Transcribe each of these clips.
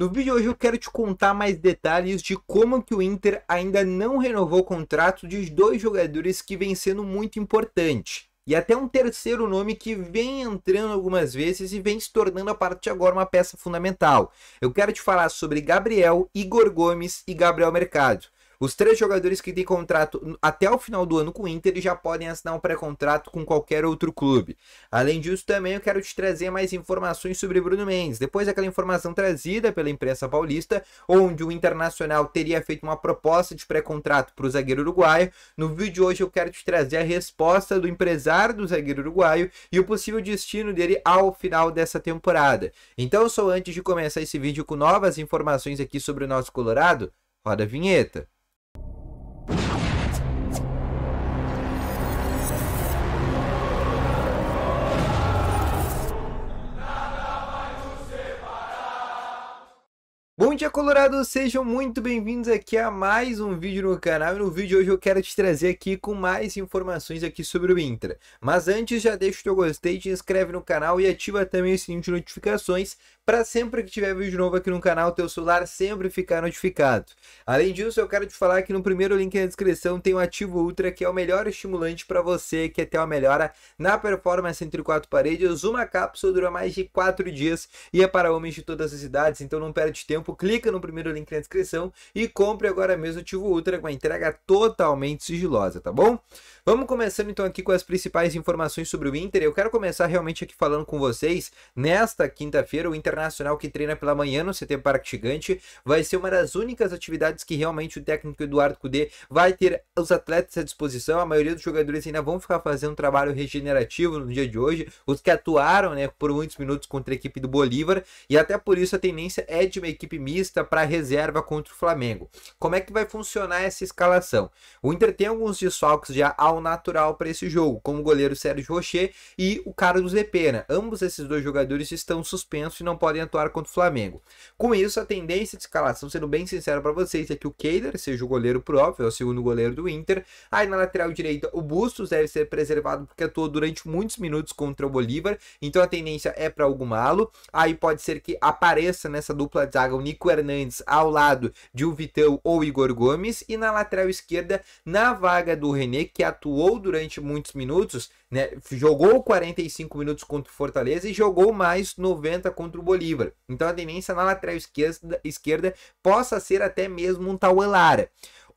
No vídeo de hoje eu quero te contar mais detalhes de como que o Inter ainda não renovou o contrato de dois jogadores que vem sendo muito importante. E até um terceiro nome que vem entrando algumas vezes e vem se tornando a partir de agora uma peça fundamental. Eu quero te falar sobre Gabriel, Igor Gomes e Gabriel Mercado. Os três jogadores que têm contrato até o final do ano com o Inter já podem assinar um pré-contrato com qualquer outro clube. Além disso, também eu quero te trazer mais informações sobre Bruno Mendes. Depois daquela informação trazida pela imprensa paulista, onde o Internacional teria feito uma proposta de pré-contrato para o zagueiro uruguaio, no vídeo de hoje eu quero te trazer a resposta do empresário do zagueiro uruguaio e o possível destino dele ao final dessa temporada. Então, só antes de começar esse vídeo com novas informações aqui sobre o nosso Colorado, roda a vinheta. dia, Colorado! Sejam muito bem-vindos aqui a mais um vídeo no canal. E no vídeo de hoje eu quero te trazer aqui com mais informações aqui sobre o Intra. Mas antes, já deixa o teu gostei, te inscreve no canal e ativa também o sininho de notificações para sempre que tiver vídeo novo aqui no canal, teu celular sempre ficar notificado. Além disso, eu quero te falar que no primeiro link na descrição tem o Ativo Ultra, que é o melhor estimulante para você que quer é ter uma melhora na performance entre quatro paredes. Uma cápsula dura mais de quatro dias e é para homens de todas as idades, então não perde tempo, clica no primeiro link na descrição e compre agora mesmo o Ativo Ultra com a entrega totalmente sigilosa, tá bom? Vamos começando então aqui com as principais informações sobre o Inter. Eu quero começar realmente aqui falando com vocês. Nesta quinta-feira, o Inter internacional que treina pela manhã no CT Parque Gigante, vai ser uma das únicas atividades que realmente o técnico Eduardo Cudê vai ter os atletas à disposição. A maioria dos jogadores ainda vão ficar fazendo um trabalho regenerativo no dia de hoje, os que atuaram né, por muitos minutos contra a equipe do Bolívar, e até por isso a tendência é de uma equipe mista para reserva contra o Flamengo. Como é que vai funcionar essa escalação? O Inter tem alguns desfalques já ao natural para esse jogo, como o goleiro Sérgio Rocher e o Carlos Epena. Ambos esses dois jogadores estão suspensos e não podem podem atuar contra o Flamengo. Com isso, a tendência de escalação, sendo bem sincero para vocês, é que o Keider seja o goleiro próprio, é o segundo goleiro do Inter. Aí na lateral direita, o Bustos deve ser preservado porque atuou durante muitos minutos contra o Bolívar, então a tendência é para algum malo. Aí pode ser que apareça nessa dupla de zaga o Nico Hernandes ao lado de o Vitão ou Igor Gomes. E na lateral esquerda, na vaga do René, que atuou durante muitos minutos, né, jogou 45 minutos contra o Fortaleza e jogou mais 90 contra o Bolívar. Então a tendência na lateral esquerda, esquerda possa ser até mesmo um Tauelara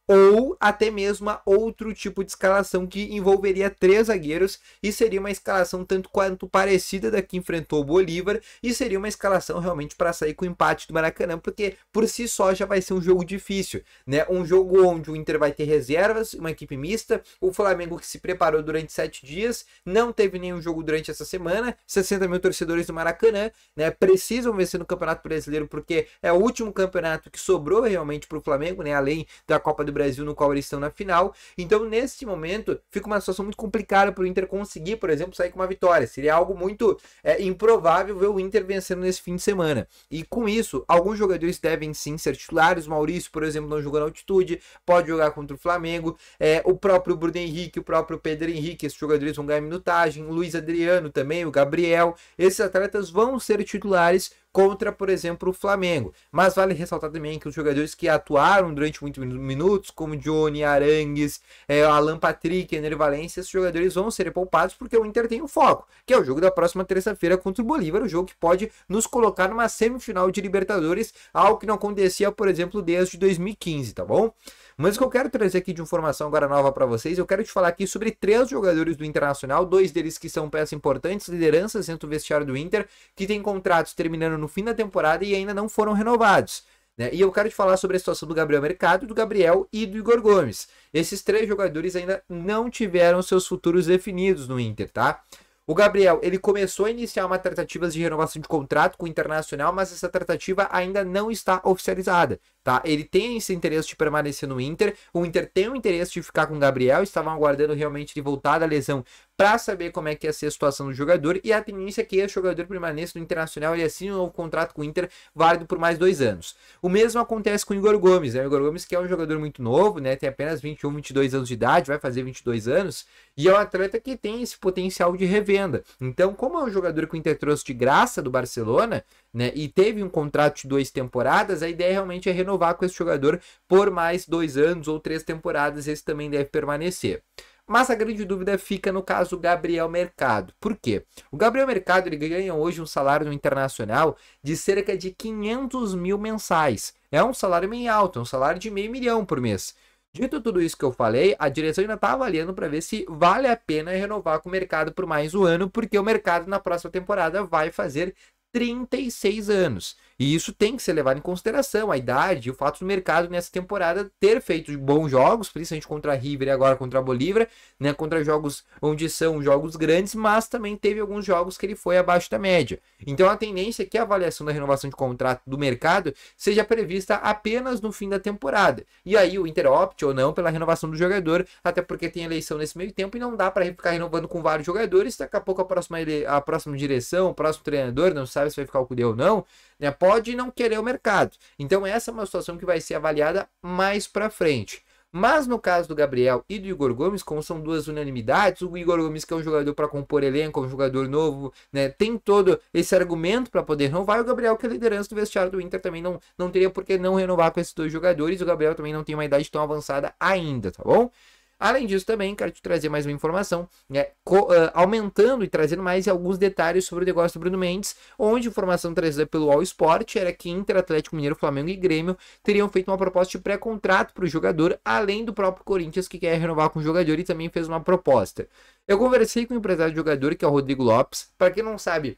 ou até mesmo a outro tipo de escalação que envolveria três zagueiros e seria uma escalação tanto quanto parecida da que enfrentou o Bolívar e seria uma escalação realmente para sair com o empate do Maracanã, porque por si só já vai ser um jogo difícil, né? Um jogo onde o Inter vai ter reservas, uma equipe mista, o Flamengo que se preparou durante sete dias, não teve nenhum jogo durante essa semana, 60 mil torcedores do Maracanã, né? Precisam vencer no Campeonato Brasileiro porque é o último campeonato que sobrou realmente para o Flamengo, né? Além da Copa do do Brasil, no qual eles estão na final. Então, neste momento, fica uma situação muito complicada para o Inter conseguir, por exemplo, sair com uma vitória. Seria algo muito é, improvável ver o Inter vencendo nesse fim de semana. E com isso, alguns jogadores devem sim ser titulares. Maurício, por exemplo, não jogou na altitude, pode jogar contra o Flamengo. É, o próprio Bruno Henrique, o próprio Pedro Henrique, esses jogadores vão ganhar minutagem. O Luiz Adriano também, o Gabriel. Esses atletas vão ser titulares contra, por exemplo, o Flamengo. Mas vale ressaltar também que os jogadores que atuaram durante muitos minutos, como Johnny, Arangues, é, Alan Patrick, Ener Valencia, esses jogadores vão ser poupados porque o Inter tem o um foco, que é o jogo da próxima terça-feira contra o Bolívar, o jogo que pode nos colocar numa semifinal de Libertadores, algo que não acontecia, por exemplo, desde 2015, tá bom? Mas o que eu quero trazer aqui de informação agora nova para vocês, eu quero te falar aqui sobre três jogadores do Internacional, dois deles que são peças importantes, lideranças dentro do vestiário do Inter, que têm contratos terminando no fim da temporada e ainda não foram renovados. Né? E eu quero te falar sobre a situação do Gabriel Mercado, do Gabriel e do Igor Gomes. Esses três jogadores ainda não tiveram seus futuros definidos no Inter, tá? O Gabriel, ele começou a iniciar uma tratativa de renovação de contrato com o Internacional, mas essa tratativa ainda não está oficializada tá? Ele tem esse interesse de permanecer no Inter. O Inter tem o interesse de ficar com o Gabriel. Estavam aguardando realmente ele voltar da lesão para saber como é que ia ser a situação do jogador. E a tendência é que esse jogador permaneça no Internacional e assine um novo contrato com o Inter, válido por mais dois anos. O mesmo acontece com o Igor Gomes, né? O Igor Gomes que é um jogador muito novo, né? Tem apenas 21, 22 anos de idade, vai fazer 22 anos. E é um atleta que tem esse potencial de revenda. Então, como é um jogador que o Inter trouxe de graça do Barcelona, né? E teve um contrato de duas temporadas, a ideia realmente é renovar renovar com esse jogador por mais dois anos ou três temporadas, esse também deve permanecer. Mas a grande dúvida fica no caso Gabriel Mercado. Por quê? O Gabriel Mercado ele ganha hoje um salário internacional de cerca de 500 mil mensais. É um salário bem alto, é um salário de meio milhão por mês. Dito tudo isso que eu falei, a direção ainda está avaliando para ver se vale a pena renovar com o mercado por mais um ano, porque o mercado na próxima temporada vai fazer 36 anos. E isso tem que ser levado em consideração, a idade e o fato do mercado nessa temporada ter feito bons jogos, principalmente contra a River e agora contra a Bolívar, né, contra jogos onde são jogos grandes, mas também teve alguns jogos que ele foi abaixo da média. Então a tendência é que a avaliação da renovação de contrato do mercado seja prevista apenas no fim da temporada. E aí o Inter opte ou não pela renovação do jogador, até porque tem eleição nesse meio tempo e não dá para ficar renovando com vários jogadores, daqui a pouco a próxima, a próxima direção, o próximo treinador não sabe se vai ficar o Cudê ou não, né? Pode não querer o mercado. Então essa é uma situação que vai ser avaliada mais para frente. Mas no caso do Gabriel e do Igor Gomes, como são duas unanimidades, o Igor Gomes que é um jogador para compor elenco, é um jogador novo, né, tem todo esse argumento para poder renovar, o Gabriel que é liderança do vestiário do Inter também não, não teria por que não renovar com esses dois jogadores, o Gabriel também não tem uma idade tão avançada ainda, tá bom? Além disso, também quero te trazer mais uma informação, né, co, uh, aumentando e trazendo mais alguns detalhes sobre o negócio do Bruno Mendes, onde informação trazida pelo All Sport era que Inter, Atlético Mineiro, Flamengo e Grêmio teriam feito uma proposta de pré-contrato para o jogador, além do próprio Corinthians, que quer renovar com o jogador e também fez uma proposta. Eu conversei com o empresário do jogador, que é o Rodrigo Lopes. Para quem não sabe,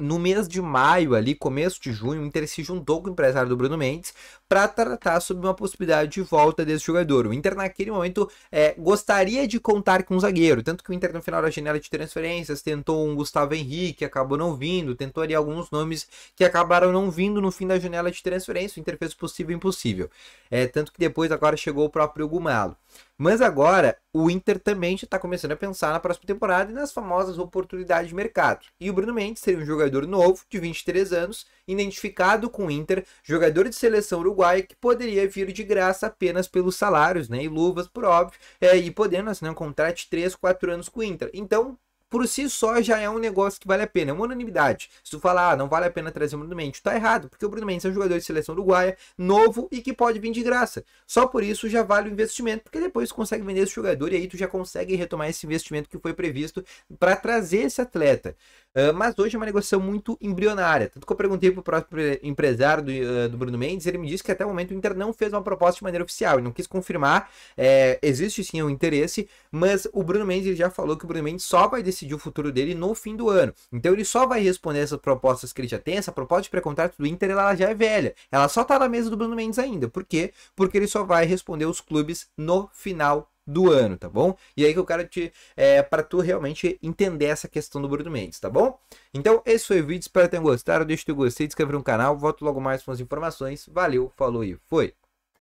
no mês de maio, ali, começo de junho, o Inter se juntou com o empresário do Bruno Mendes para tratar sobre uma possibilidade de volta desse jogador. O Inter, naquele momento, é, gostaria de contar com um zagueiro, tanto que o Inter, no final da janela de transferências, tentou um Gustavo Henrique, acabou não vindo, tentou ali alguns nomes que acabaram não vindo no fim da janela de transferência. O Inter fez possível e impossível. É, tanto que depois, agora chegou o próprio Gumalo. Mas agora, o Inter também já está começando a pensar na próxima temporada e nas famosas oportunidades de mercado. E o Bruno Mendes seria um jogador novo, de 23 anos, identificado com o Inter, jogador de seleção uruguaia que poderia vir de graça apenas pelos salários né, e luvas, por óbvio, é, e podendo assinar um contrato de 3, 4 anos com o Inter. Então, por si só já é um negócio que vale a pena, é uma unanimidade. Se tu falar, ah, não vale a pena trazer o Bruno Mendes, tá errado, porque o Bruno Mendes é um jogador de seleção uruguaia, novo e que pode vir de graça. Só por isso já vale o investimento, porque depois tu consegue vender esse jogador e aí tu já consegue retomar esse investimento que foi previsto para trazer esse atleta. Uh, mas hoje é uma negociação muito embrionária. Tanto que eu perguntei pro próprio empresário do, uh, do Bruno Mendes, ele me disse que até o momento o Inter não fez uma proposta de maneira oficial, ele não quis confirmar. É, existe sim o um interesse, mas o Bruno Mendes já falou que o Bruno Mendes só vai decidir decidir o futuro dele no fim do ano. Então ele só vai responder essas propostas que ele já tem. Essa proposta de pré-contrato do Inter ela já é velha. Ela só tá na mesa do Bruno Mendes ainda. Por quê? Porque ele só vai responder os clubes no final do ano, tá bom? E aí que eu quero te é, para tu realmente entender essa questão do Bruno Mendes, tá bom? Então esse foi o vídeo, espero que tenham gostado, deixa o teu gostei, inscreva no canal, volto logo mais com as informações, valeu, falou e foi.